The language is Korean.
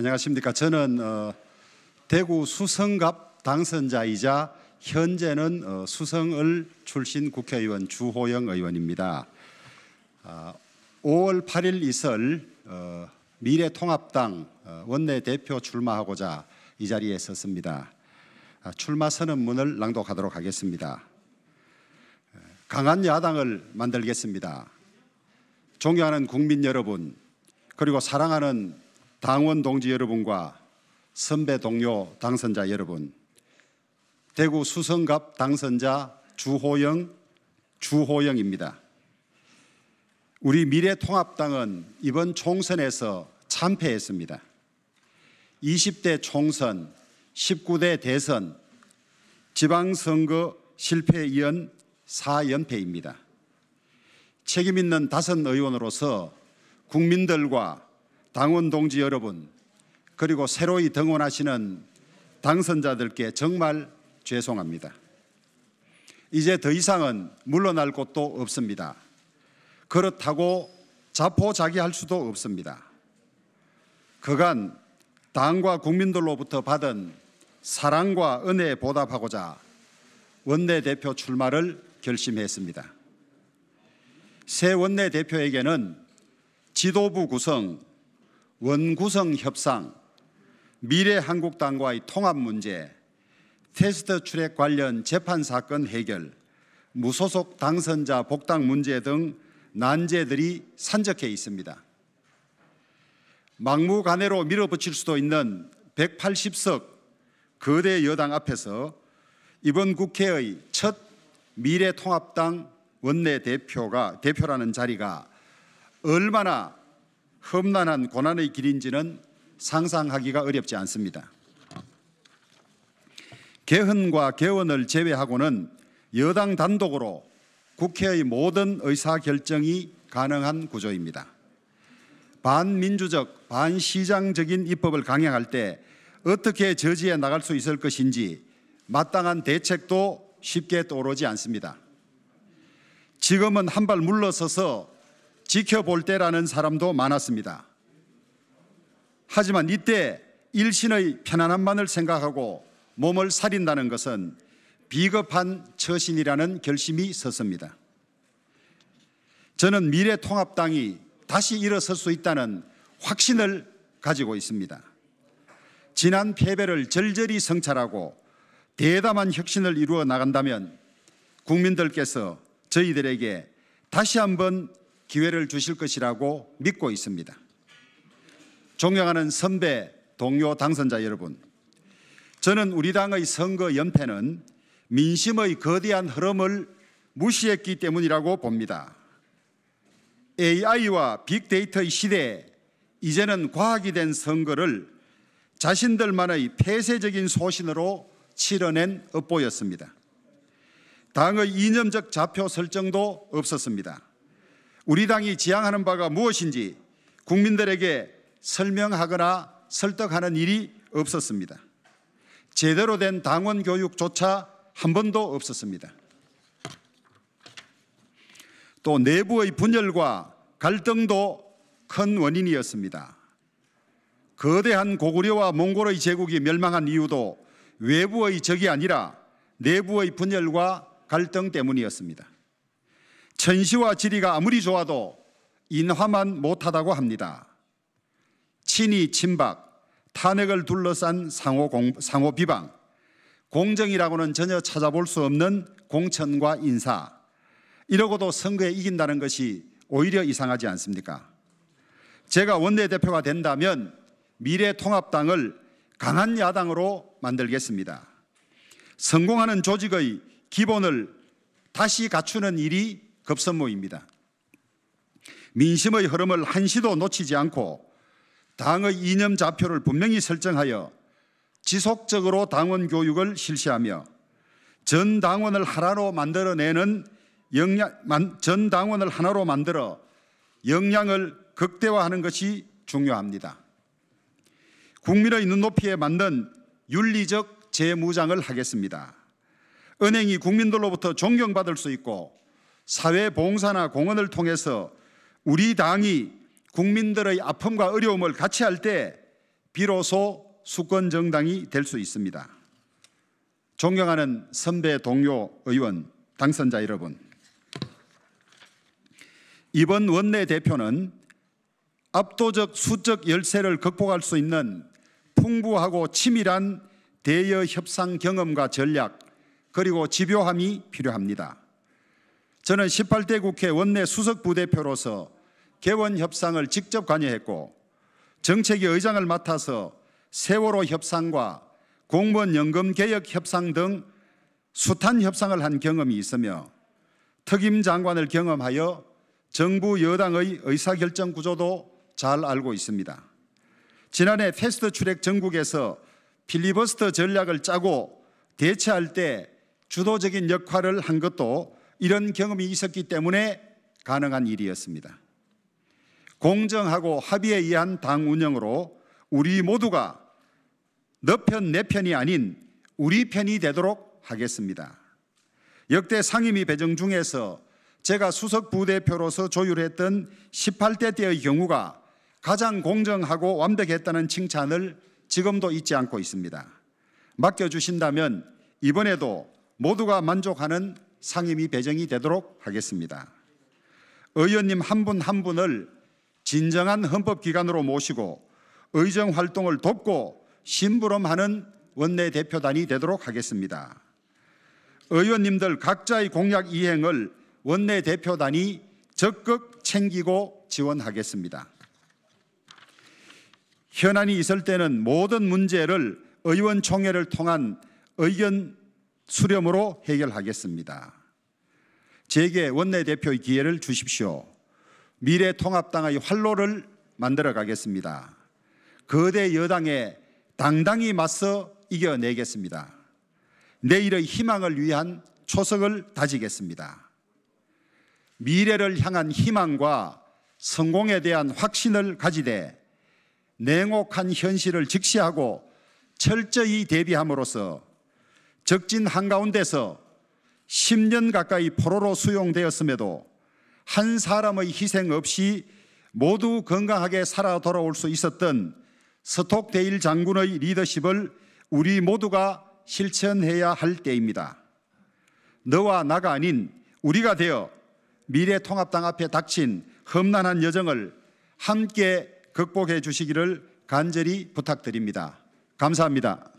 안녕하십니까. 저는 어, 대구 수성갑 당선자이자 현재는 어, 수성을 출신 국회의원 주호영 의원입니다. 어, 아, 5월 8일 이설 어, 미래통합당 어, 원내대표 출마하고자 이 자리에 섰습니다. 아, 출마 선언문을 낭독하도록 하겠습니다. 강한 야당을 만들겠습니다. 존경하는 국민 여러분, 그리고 사랑하는 당원 동지 여러분과 선배 동료 당선자 여러분, 대구 수성갑 당선자 주호영 주호영입니다. 우리 미래통합당은 이번 총선에서 참패했습니다. 20대 총선, 19대 대선, 지방선거 실패 이은 4연패입니다. 책임 있는 다섯 의원으로서 국민들과 당원 동지 여러분 그리고 새로이 등원하시는 당선자들께 정말 죄송합니다. 이제 더 이상은 물러날 곳도 없습니다. 그렇다고 자포자기할 수도 없습니다. 그간 당과 국민들로부터 받은 사랑과 은혜에 보답하고자 원내대표 출마를 결심했습니다. 새 원내대표에게는 지도부 구성, 원구성 협상, 미래 한국당과의 통합 문제, 테스트 출핵 관련 재판 사건 해결, 무소속 당선자 복당 문제 등 난제들이 산적해 있습니다. 막무가내로 밀어붙일 수도 있는 180석 거대 여당 앞에서 이번 국회의 첫 미래통합당 원내대표가 대표라는 자리가 얼마나 험난한 고난의 길인지는 상상하기가 어렵지 않습니다. 개헌과 개원을 제외하고는 여당 단독으로 국회의 모든 의사결정이 가능한 구조입니다. 반민주적, 반시장적인 입법을 강행할 때 어떻게 저지해 나갈 수 있을 것인지 마땅한 대책도 쉽게 떠오르지 않습니다. 지금은 한 발 물러서서 지켜볼 때라는 사람도 많았습니다. 하지만 이때 일신의 편안함만을 생각하고 몸을 살인다는 것은 비겁한 처신이라는 결심이 섰습니다. 저는 미래통합당이 다시 일어설 수 있다는 확신을 가지고 있습니다. 지난 패배를 절절히 성찰하고 대담한 혁신을 이루어 나간다면 국민들께서 저희들에게 다시 한번 기회를 주실 것이라고 믿고 있습니다. 존경하는 선배, 동료 당선자 여러분, 저는 우리 당의 선거 연패는 민심의 거대한 흐름을 무시했기 때문이라고 봅니다. AI와 빅데이터의 시대에 이제는 과학이 된 선거를 자신들만의 폐쇄적인 소신으로 치러낸 업보였습니다. 당의 이념적 좌표 설정도 없었습니다. 우리 당이 지향하는 바가 무엇인지 국민들에게 설명하거나 설득하는 일이 없었습니다. 제대로 된 당원 교육조차 한 번도 없었습니다. 또 내부의 분열과 갈등도 큰 원인이었습니다. 거대한 고구려와 몽골의 제국이 멸망한 이유도 외부의 적이 아니라 내부의 분열과 갈등 때문이었습니다. 전시와 지리가 아무리 좋아도 인화만 못하다고 합니다. 친이 친박, 탄핵을 둘러싼 상호, 공, 상호 비방, 공정이라고는 전혀 찾아볼 수 없는 공천과 인사, 이러고도 선거에 이긴다는 것이 오히려 이상하지 않습니까? 제가 원내대표가 된다면 미래통합당을 강한 야당으로 만들겠습니다. 성공하는 조직의 기본을 다시 갖추는 일이 급선무입니다. 민심의 흐름을 한시도 놓치지 않고 당의 이념 좌표를 분명히 설정하여 지속적으로 당원 교육을 실시하며 전 당원을 하나로 만들어내는 역량, 전 당원을 하나로 만들어 역량을 극대화하는 것이 중요합니다. 국민의 눈높이에 맞는 윤리적 재무장을 하겠습니다. 은행이 국민들로부터 존경받을 수 있고 사회봉사나 공헌을 통해서 우리 당이 국민들의 아픔과 어려움을 같이 할 때 비로소 수권 정당이 될 수 있습니다. 존경하는 선배 동료 의원 당선자 여러분, 이번 원내 대표는 압도적 수적 열세를 극복할 수 있는 풍부하고 치밀한 대여 협상 경험과 전략 그리고 집요함이 필요합니다. 저는 18대 국회 원내 수석 부대표로서 개원 협상을 직접 관여했고 정책위 의장을 맡아서 세월호 협상과 공무원 연금 개혁 협상 등 숱한 협상을 한 경험이 있으며 특임 장관을 경험하여 정부 여당의 의사결정 구조도 잘 알고 있습니다. 지난해 패스트 출액 전국에서 필리버스터 전략을 짜고 대체할 때 주도적인 역할을 한 것도 이런 경험이 있었기 때문에 가능한 일이었습니다. 공정하고 합의에 의한 당 운영으로 우리 모두가 너편 내 편이 아닌 우리 편이 되도록 하겠습니다. 역대 상임위 배정 중에서 제가 수석 부대표로서 조율했던 18대 때의 경우가 가장 공정하고 완벽했다는 칭찬을 지금도 잊지 않고 있습니다. 맡겨주신다면 이번에도 모두가 만족하는 상임위 배정이 되도록 하겠습니다. 의원님 한 분 한 분을 진정한 헌법기관으로 모시고 의정 활동을 돕고 심부름하는 원내대표단이 되도록 하겠습니다. 의원님들 각자의 공약 이행을 원내대표단이 적극 챙기고 지원하겠습니다. 현안이 있을 때는 모든 문제를 의원총회를 통한 의견 수렴으로 해결하겠습니다. 제게 원내대표의 기회를 주십시오. 미래 통합당의 활로를 만들어 가겠습니다. 거대 여당에 당당히 맞서 이겨내겠습니다. 내일의 희망을 위한 초석을 다지겠습니다. 미래를 향한 희망과 성공에 대한 확신을 가지되 냉혹한 현실을 직시하고 철저히 대비함으로써 적진 한가운데서 10년 가까이 포로로 수용되었음에도 한 사람의 희생 없이 모두 건강하게 살아 돌아올 수 있었던 스톡데일 장군의 리더십을 우리 모두가 실천해야 할 때입니다. 너와 나가 아닌 우리가 되어 미래통합당 앞에 닥친 험난한 여정을 함께 극복해 주시기를 간절히 부탁드립니다. 감사합니다.